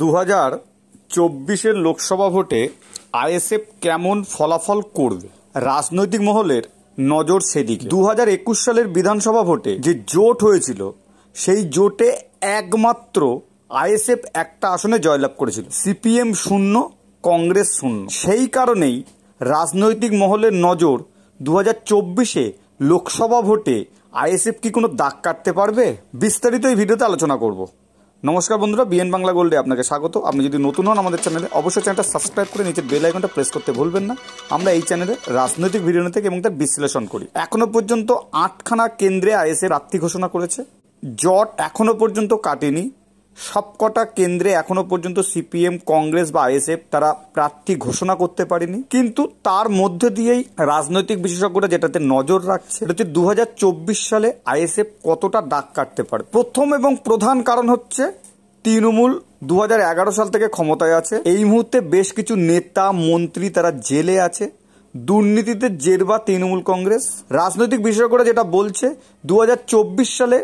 দু হাজার চব্বিশের লোকসভা ভোটে আইএসএফ কেমন ফলাফল করবে রাজনৈতিক মহলের নজর সেদিকে দু হাজার একুশ সালের বিধানসভা ভোটে যে জোট হয়েছিল সেই জোটে একমাত্র আইএসএফ একটা আসনে জয়লাভ করেছিল সিপিএম শূন্য কংগ্রেস শূন্য সেই কারণেই রাজনৈতিক মহলের নজর দু হাজার চব্বিশে লোকসভা ভোটে আইএসএফ কি কোনো দাগ কাটতে পারবে বিস্তারিত এই ভিডিওতে আলোচনা করবো নমস্কার বন্ধুরা বিএন বাংলা গোল্ডে আপনাকে স্বাগত আপনি যদি নতুন হন আমাদের চ্যানেলে অবশ্যই চ্যানেলটা সাবস্ক্রাইব করে নিচের বেল আইকনটা প্রেস করতে ভুলবেন না আমরা এই চ্যানেলে রাজনৈতিক ভিডিও থেকে এবং তার বিশ্লেষণ করি এখনো পর্যন্ত আটখানা কেন্দ্রে আইএসএ রাত্রি ঘোষণা করেছে জট এখনো পর্যন্ত কাটেনি সবকটা কেন্দ্রে এখনো পর্যন্ত সিপিএম কংগ্রেস বা আইএসএফ তারা প্রার্থী ঘোষণা করতে পারেনি কিন্তু তার মধ্যে দিয়েই রাজনৈতিক বিশেষজ্ঞরা যেটাতে নজর রাখছে হচ্ছে দু সালে আইএসএফ কতটা ডাক কাটতে পারে প্রথম এবং প্রধান কারণ হচ্ছে তৃণমূল দু সাল থেকে ক্ষমতায় আছে এই মুহূর্তে বেশ কিছু নেতা মন্ত্রী তারা জেলে আছে দুর্নীতিতে জেরবা তৃণমূল কংগ্রেস রাজনৈতিক বিশেষজ্ঞরা যেটা বলছে দু সালে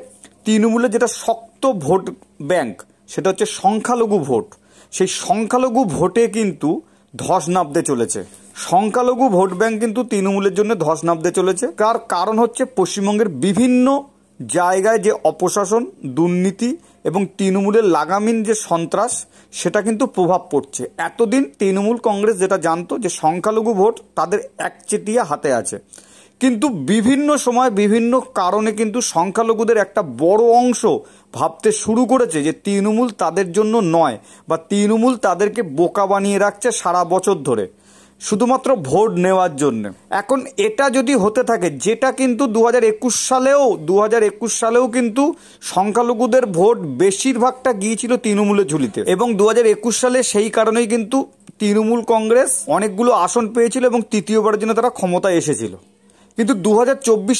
তৃণমূলের যেটা শক্ত মুক্ত ভোট ব্যাংক সেটা হচ্ছে সংখ্যালঘু ভোট সেই সংখ্যালঘু ভোটে কিন্তু ধস নামতে চলেছে সংখ্যালঘু ভোট ব্যাংক কিন্তু তৃণমূলের জন্য ধস নামতে চলেছে তার কারণ হচ্ছে পশ্চিমবঙ্গের বিভিন্ন জায়গায় যে অপশাসন দুর্নীতি এবং তৃণমূলের লাগামিন যে সন্ত্রাস সেটা কিন্তু প্রভাব পড়ছে এতদিন তৃণমূল কংগ্রেস যেটা জানতো যে সংখ্যালঘু ভোট তাদের একচেটিয়া হাতে আছে কিন্তু বিভিন্ন সময় বিভিন্ন কারণে কিন্তু সংখ্যালঘুদের একটা বড় অংশ ভাবতে শুরু করেছে যে তৃণমূল তাদের জন্য নয় বা তৃণমূল তাদেরকে বোকা বানিয়ে রাখছে সারা বছর ধরে শুধুমাত্র ভোট নেওয়ার জন্য এখন এটা যদি হতে থাকে যেটা কিন্তু দু সালেও দু সালেও কিন্তু সংখ্যালঘুদের ভোট বেশিরভাগটা গিয়েছিল তৃণমূলের ঝুলিতে এবং দু সালে সেই কারণেই কিন্তু তৃণমূল কংগ্রেস অনেকগুলো আসন পেয়েছিল এবং তৃতীয়বারের জন্য তারা ক্ষমতায় এসেছিল কিন্তু দু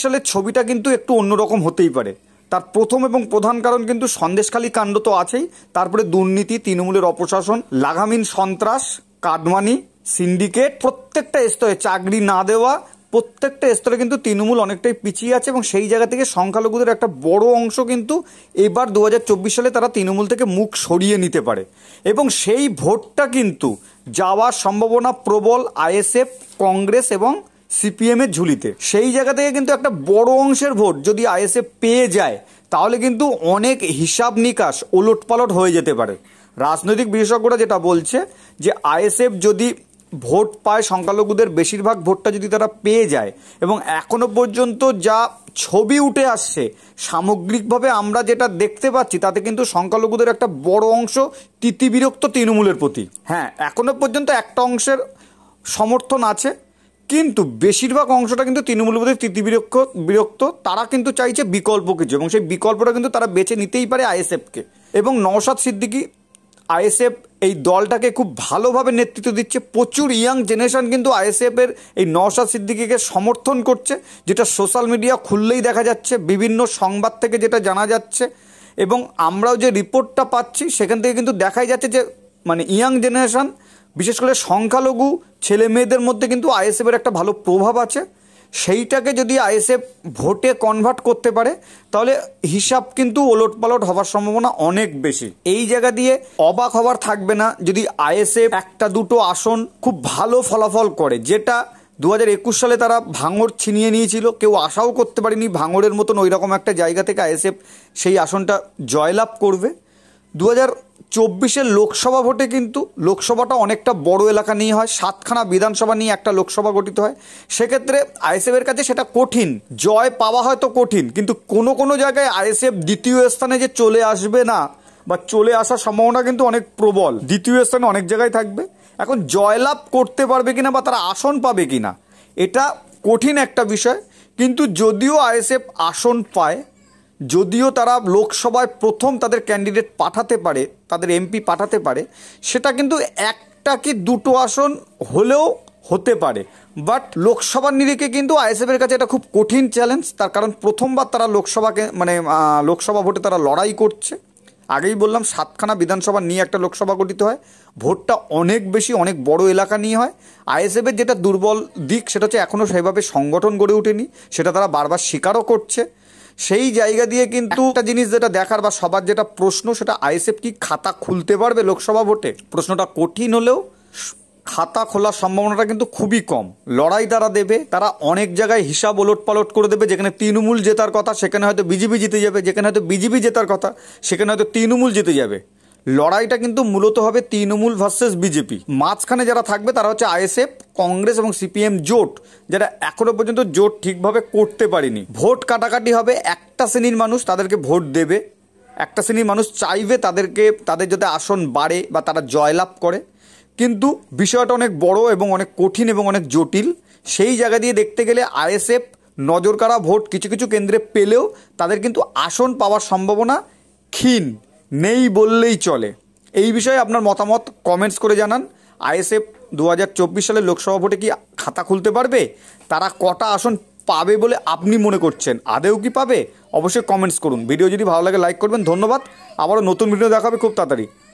সালের ছবিটা কিন্তু একটু অন্যরকম হতেই পারে তার প্রথম এবং প্রধান কারণ কিন্তু সন্দেশখালী কাণ্ড তো আছেই তারপরে দুর্নীতি তৃণমূলের অপশাসন লাগামহীন সন্ত্রাস কাটমানি সিন্ডিকেট প্রত্যেকটা স্তরে চাকরি না দেওয়া প্রত্যেকটা স্তরে কিন্তু তৃণমূল অনেকটাই পিছিয়ে আছে এবং সেই জায়গা থেকে সংখ্যালঘুদের একটা বড় অংশ কিন্তু এবার দু সালে তারা তৃণমূল থেকে মুখ সরিয়ে নিতে পারে এবং সেই ভোটটা কিন্তু যাওয়ার সম্ভাবনা প্রবল আইএসএফ কংগ্রেস এবং সিপিএমের ঝুলিতে সেই জায়গা থেকে কিন্তু একটা বড় অংশের ভোট যদি আইএসএফ পেয়ে যায় তাহলে কিন্তু অনেক হিসাব নিকাশ ওলটপালট হয়ে যেতে পারে রাজনৈতিক বিশেষজ্ঞরা যেটা বলছে যে আইএসএফ যদি ভোট পায় সংখ্যালঘুদের বেশিরভাগ ভোটটা যদি তারা পেয়ে যায় এবং এখনো পর্যন্ত যা ছবি উঠে আসছে সামগ্রিকভাবে আমরা যেটা দেখতে পাচ্ছি তাতে কিন্তু সংখ্যালঘুদের একটা বড় অংশ তিতিবিরক্ত তৃণমূলের প্রতি হ্যাঁ এখনো পর্যন্ত একটা অংশের সমর্থন আছে কিন্তু বেশিরভাগ অংশটা কিন্তু তৃণমূলবাদী তৃতীয় বিরক্ত বিরক্ত তারা কিন্তু চাইছে বিকল্প কিছু এবং সেই বিকল্পটা কিন্তু তারা বেছে নিতেই পারে আইএসএফকে এবং নওশাদ সিদ্দিকি আইএসএফ এই দলটাকে খুব ভালোভাবে নেতৃত্ব দিচ্ছে প্রচুর ইয়াং জেনারেশন কিন্তু আইএসএফের এই নওশাদ সিদ্দিকিকে সমর্থন করছে যেটা সোশ্যাল মিডিয়া খুললেই দেখা যাচ্ছে বিভিন্ন সংবাদ থেকে যেটা জানা যাচ্ছে এবং আমরাও যে রিপোর্টটা পাচ্ছি সেখান থেকে কিন্তু দেখাই যাচ্ছে যে মানে ইয়াং জেনারেশন বিশেষ করে সংখ্যালঘু ছেলে মেয়েদের মধ্যে কিন্তু আইএসএফের একটা ভালো প্রভাব আছে সেইটাকে যদি আইএসএফ ভোটে কনভার্ট করতে পারে তাহলে হিসাব কিন্তু ওলট পালট হওয়ার সম্ভাবনা অনেক বেশি এই জায়গা দিয়ে অবাক হওয়ার থাকবে না যদি আইএসএফ একটা দুটো আসন খুব ভালো ফলাফল করে যেটা দু একুশ সালে তারা ভাঙড় ছিনিয়ে নিয়েছিল কেউ আশাও করতে পারেনি ভাঙড়ের মতন ওই রকম একটা জায়গা থেকে আইএসএফ সেই আসনটা জয়লাভ করবে দু চব্বিশের লোকসভা ভোটে কিন্তু লোকসভাটা অনেকটা বড় এলাকা নিয়ে হয় সাতখানা বিধানসভা নিয়ে একটা লোকসভা গঠিত হয় সেক্ষেত্রে আইএসএফের কাছে সেটা কঠিন জয় পাওয়া হয়তো কঠিন কিন্তু কোনো কোনো জায়গায় আইএসএফ দ্বিতীয় স্থানে যে চলে আসবে না বা চলে আসার সম্ভাবনা কিন্তু অনেক প্রবল দ্বিতীয় স্থানে অনেক জায়গায় থাকবে এখন জয়লাভ করতে পারবে কিনা বা তারা আসন পাবে কিনা এটা কঠিন একটা বিষয় কিন্তু যদিও আইএসএফ আসন পায় যদিও তারা লোকসভায় প্রথম তাদের ক্যান্ডিডেট পাঠাতে পারে তাদের এমপি পাঠাতে পারে সেটা কিন্তু একটা কি দুটো আসন হলেও হতে পারে বাট লোকসভার নিরিখে কিন্তু আইএসএফের কাছে এটা খুব কঠিন চ্যালেঞ্জ তার কারণ প্রথমবার তারা লোকসভাকে মানে লোকসভা ভোটে তারা লড়াই করছে আগেই বললাম সাতখানা বিধানসভা নিয়ে একটা লোকসভা গঠিত হয় ভোটটা অনেক বেশি অনেক বড় এলাকা নিয়ে হয় আইএসএফের যেটা দুর্বল দিক সেটা হচ্ছে এখনও সেভাবে সংগঠন গড়ে ওঠেনি সেটা তারা বারবার স্বীকারও করছে সেই জায়গা দিয়ে কিন্তু একটা জিনিস যেটা দেখার বা সবার যেটা প্রশ্ন সেটা আইএসএফ কি খাতা খুলতে পারবে লোকসভা ভোটে প্রশ্নটা কঠিন হলেও খাতা খোলার সম্ভাবনাটা কিন্তু খুবই কম লড়াই তারা দেবে তারা অনেক জায়গায় হিসাব ওলট পালট করে দেবে যেখানে তৃণমূল জেতার কথা সেখানে হয়তো বিজেপি জিতে যাবে যেখানে হয়তো বিজেপি জেতার কথা সেখানে হয়তো তৃণমূল জিতে যাবে লড়াইটা কিন্তু মূলত হবে তৃণমূল ভার্সেস বিজেপি মাঝখানে যারা থাকবে তারা হচ্ছে আইএসএফ কংগ্রেস এবং সিপিএম জোট যারা এখনো পর্যন্ত জোট ঠিকভাবে করতে পারেনি ভোট কাটাকাটি হবে একটা শ্রেণীর মানুষ তাদেরকে ভোট দেবে একটা শ্রেণীর মানুষ চাইবে তাদেরকে তাদের যাতে আসন বাড়ে বা তারা জয়লাভ করে কিন্তু বিষয়টা অনেক বড় এবং অনেক কঠিন এবং অনেক জটিল সেই জায়গা দিয়ে দেখতে গেলে আইএসএফ নজরকাড়া ভোট কিছু কিছু কেন্দ্রে পেলেও তাদের কিন্তু আসন পাওয়ার সম্ভাবনা ক্ষীণ নেই বললেই চলে এই বিষয়ে আপনার মতামত কমেন্টস করে জানান আইএসএফ দু হাজার চব্বিশ সালে লোকসভা ভোটে কি খাতা খুলতে পারবে তারা কটা আসন পাবে বলে আপনি মনে করছেন আদেও কি পাবে অবশ্যই কমেন্টস করুন ভিডিও যদি ভালো লাগে লাইক করবেন ধন্যবাদ আবারও নতুন ভিডিও দেখাবে খুব তাড়াতাড়ি